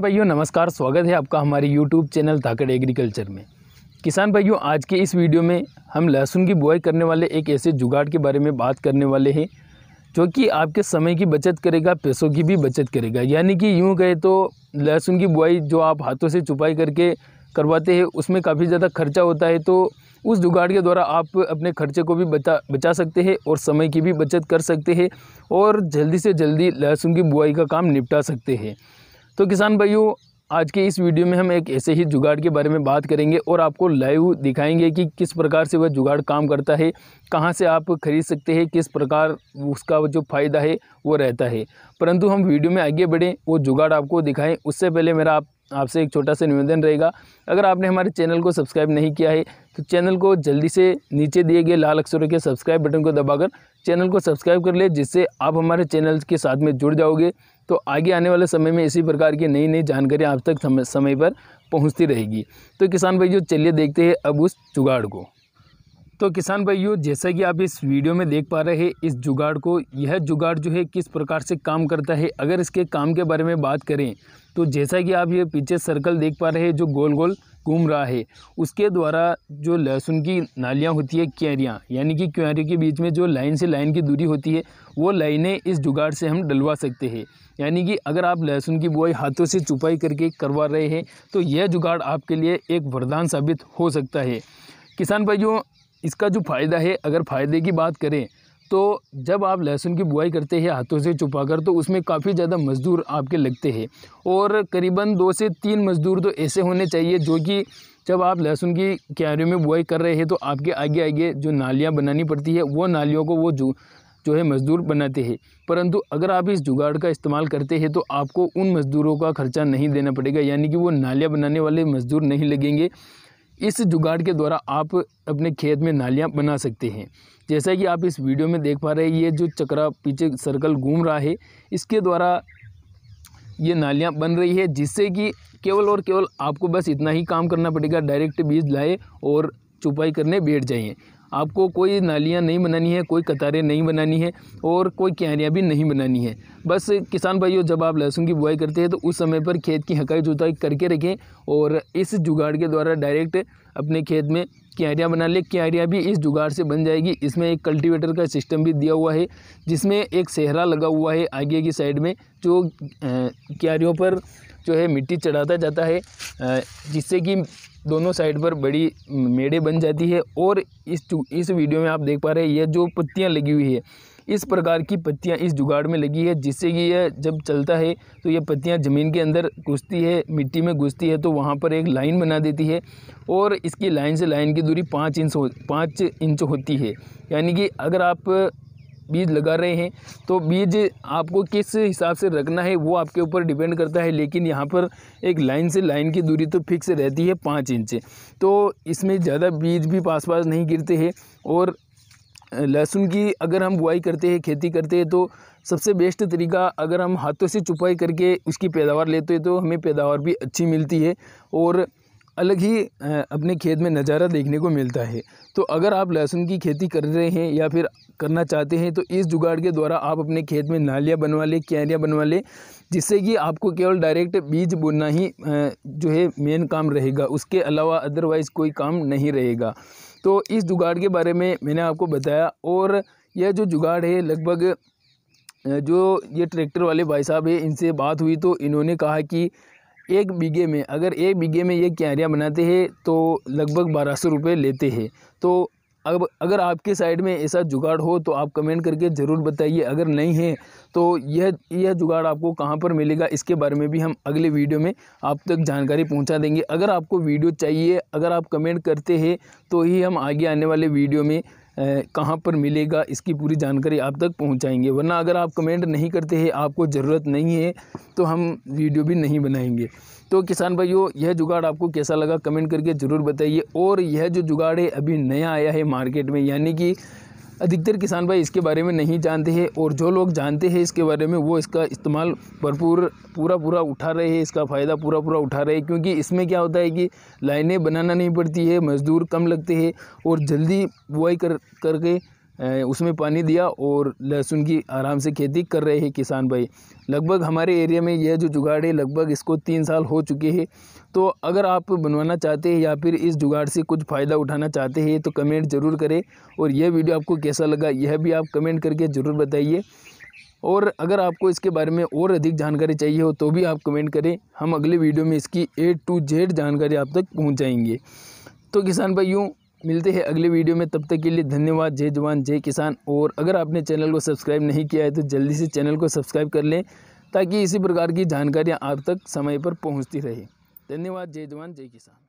भाइयों नमस्कार स्वागत है आपका हमारे YouTube चैनल धाकड़ एग्रीकल्चर में किसान भाइयों आज के इस वीडियो में हम लहसुन की बुआई करने वाले एक ऐसे जुगाड़ के बारे में बात करने वाले हैं जो कि आपके समय की बचत करेगा पैसों की भी बचत करेगा यानी कि यूँ कहे तो लहसुन की बुआई जो आप हाथों से छुपाई करके करवाते हैं उसमें काफ़ी ज़्यादा खर्चा होता है तो उस जुगाड़ के द्वारा आप अपने खर्चे को भी बचा बचा सकते हैं और समय की भी बचत कर सकते हैं और जल्दी से जल्दी लहसुन की बुआई का काम निपटा सकते हैं तो किसान भाइयों आज के इस वीडियो में हम एक ऐसे ही जुगाड़ के बारे में बात करेंगे और आपको लाइव दिखाएंगे कि किस प्रकार से वह जुगाड़ काम करता है कहां से आप खरीद सकते हैं किस प्रकार उसका जो फ़ायदा है वो रहता है परंतु हम वीडियो में आगे बढ़ें वो जुगाड़ आपको दिखाएं उससे पहले मेरा आप आपसे एक छोटा सा निवेदन रहेगा अगर आपने हमारे चैनल को सब्सक्राइब नहीं किया है तो चैनल को जल्दी से नीचे दिए गए लाल अक्षरों के सब्सक्राइब बटन को दबाकर चैनल को सब्सक्राइब कर ले जिससे आप हमारे चैनल के साथ में जुड़ जाओगे तो आगे आने वाले समय में इसी प्रकार की नई नई जानकारियाँ आप तक समय पर पहुँचती रहेगी तो किसान भाई जो चलिए देखते हैं अब उस जुगाड़ को तो किसान भाइयों जैसा कि आप इस वीडियो में देख पा रहे हैं इस जुगाड़ को यह जुगाड़ जो है किस प्रकार से काम करता है अगर इसके काम के बारे में बात करें तो जैसा कि आप ये पीछे सर्कल देख पा रहे हैं जो गोल गोल घूम रहा है उसके द्वारा जो लहसुन की नालियाँ होती है क्यारियाँ यानी कि क्यारियों के बीच में जो लाइन से लाइन की दूरी होती है वो लाइनें इस जुगाड़ से हम डलवा सकते हैं यानी कि अगर आप लहसुन की बुआई हाथों से चुपाई करके करवा रहे हैं तो यह जुगाड़ आपके लिए एक वरदान साबित हो सकता है किसान भाइयों इसका जो फ़ायदा है अगर फ़ायदे की बात करें तो जब आप लहसुन की बुआई करते हैं हाथों से छुपा कर तो उसमें काफ़ी ज़्यादा मज़दूर आपके लगते हैं और करीबन दो से तीन मज़दूर तो ऐसे होने चाहिए जो कि जब आप लहसुन की क्यारियों में बुआई कर रहे हैं तो आपके आगे आगे जो नालियाँ बनानी पड़ती है वो नालियों को वो जो जो है मज़दूर बनाते हैं परंतु अगर आप इस जुगाड़ का इस्तेमाल करते हैं तो आपको उन मज़दूरों का खर्चा नहीं देना पड़ेगा यानी कि वो नालियाँ बनाने वाले मज़दूर नहीं लगेंगे इस जुगाड़ के द्वारा आप अपने खेत में नालियाँ बना सकते हैं जैसा कि आप इस वीडियो में देख पा रहे हैं ये जो चक्रा पीछे सर्कल घूम रहा है इसके द्वारा ये नालियाँ बन रही है जिससे कि केवल और केवल आपको बस इतना ही काम करना पड़ेगा डायरेक्ट बीज लाए और चुपाई करने बैठ जाइए आपको कोई नालियाँ नहीं बनानी है कोई कतारें नहीं बनानी है और कोई क्यारियाँ भी नहीं बनानी है बस किसान भाइयों जब आप लहसुन की बुआई करते हैं तो उस समय पर खेत की हकाई जुताई करके रखें और इस जुगाड़ के द्वारा डायरेक्ट अपने खेत में क्यारियाँ बना लें क्यारियाँ भी इस जुगाड़ से बन जाएगी इसमें एक कल्टीवेटर का सिस्टम भी दिया हुआ है जिसमें एक सेहरा लगा हुआ है आगे की साइड में जो क्यारियों पर जो है मिट्टी चढ़ाता जाता है जिससे कि दोनों साइड पर बड़ी मेड़े बन जाती है और इस इस वीडियो में आप देख पा रहे हैं यह जो पत्तियाँ लगी हुई है इस प्रकार की पत्तियाँ इस जुगाड़ में लगी है जिससे कि यह जब चलता है तो यह पत्तियाँ ज़मीन के अंदर घुसती है मिट्टी में घुसती है तो वहाँ पर एक लाइन बना देती है और इसकी लाइन से लाइन की दूरी पाँच इंच हो पाँच इंच होती है यानी कि अगर आप बीज लगा रहे हैं तो बीज आपको किस हिसाब से रखना है वो आपके ऊपर डिपेंड करता है लेकिन यहाँ पर एक लाइन से लाइन की दूरी तो फिक्स रहती है पाँच इंच तो इसमें ज़्यादा बीज भी पास पास नहीं गिरते हैं और लहसुन की अगर हम बुआई करते हैं खेती करते हैं तो सबसे बेस्ट तरीका अगर हम हाथों से चुपाई करके उसकी पैदावार लेते हैं तो हमें पैदावार भी अच्छी मिलती है और अलग ही अपने खेत में नज़ारा देखने को मिलता है तो अगर आप लहसुन की खेती कर रहे हैं या फिर करना चाहते हैं तो इस जुगाड़ के द्वारा आप अपने खेत में नालियाँ बनवा लें क्यारियाँ बनवा लें जिससे कि आपको केवल डायरेक्ट बीज बोना ही जो है मेन काम रहेगा उसके अलावा अदरवाइज़ कोई काम नहीं रहेगा तो इस जुगाड़ के बारे में मैंने आपको बताया और यह जो जुगाड़ है लगभग जो ये ट्रैक्टर वाले भाई साहब हैं इनसे बात हुई तो इन्होंने कहा कि एक बीघे में अगर एक बीघे में ये क्यारियाँ बनाते हैं तो लगभग बारह सौ रुपये लेते हैं तो अब अगर आपके साइड में ऐसा जुगाड़ हो तो आप कमेंट करके ज़रूर बताइए अगर नहीं है तो यह यह जुगाड़ आपको कहाँ पर मिलेगा इसके बारे में भी हम अगले वीडियो में आप तक जानकारी पहुँचा देंगे अगर आपको वीडियो चाहिए अगर आप कमेंट करते हैं तो ही हम आगे आने वाले वीडियो में कहाँ पर मिलेगा इसकी पूरी जानकारी आप तक पहुँचाएँगे वरना अगर आप कमेंट नहीं करते हैं आपको ज़रूरत नहीं है तो हम वीडियो भी नहीं बनाएंगे तो किसान भाइयों यह जुगाड़ आपको कैसा लगा कमेंट करके ज़रूर बताइए और यह जो जुगाड़ है अभी नया आया है मार्केट में यानी कि अधिकतर किसान भाई इसके बारे में नहीं जानते हैं और जो लोग जानते हैं इसके बारे में वो इसका इस्तेमाल भरपूर पूरा पूरा उठा रहे हैं इसका फ़ायदा पूरा पूरा उठा रहे हैं क्योंकि इसमें क्या होता है कि लाइनें बनाना नहीं पड़ती है मज़दूर कम लगते हैं और जल्दी बुआई कर करके उसमें पानी दिया और लहसुन की आराम से खेती कर रहे हैं किसान भाई लगभग हमारे एरिया में यह जो जुगाड़ है लगभग इसको तीन साल हो चुके हैं तो अगर आप बनवाना चाहते हैं या फिर इस जुगाड़ से कुछ फ़ायदा उठाना चाहते हैं तो कमेंट ज़रूर करें और यह वीडियो आपको कैसा लगा यह भी आप कमेंट करके ज़रूर बताइए और अगर आपको इसके बारे में और अधिक जानकारी चाहिए हो तो भी आप कमेंट करें हम अगले वीडियो में इसकी ए टू जेड जानकारी आप तक पहुँचाएँगे तो किसान भाइयों मिलते हैं अगले वीडियो में तब तक के लिए धन्यवाद जय जवान जय किसान और अगर आपने चैनल को सब्सक्राइब नहीं किया है तो जल्दी से चैनल को सब्सक्राइब कर लें ताकि इसी प्रकार की जानकारियाँ आप तक समय पर पहुँचती रहे धन्यवाद जय जवान जय किसान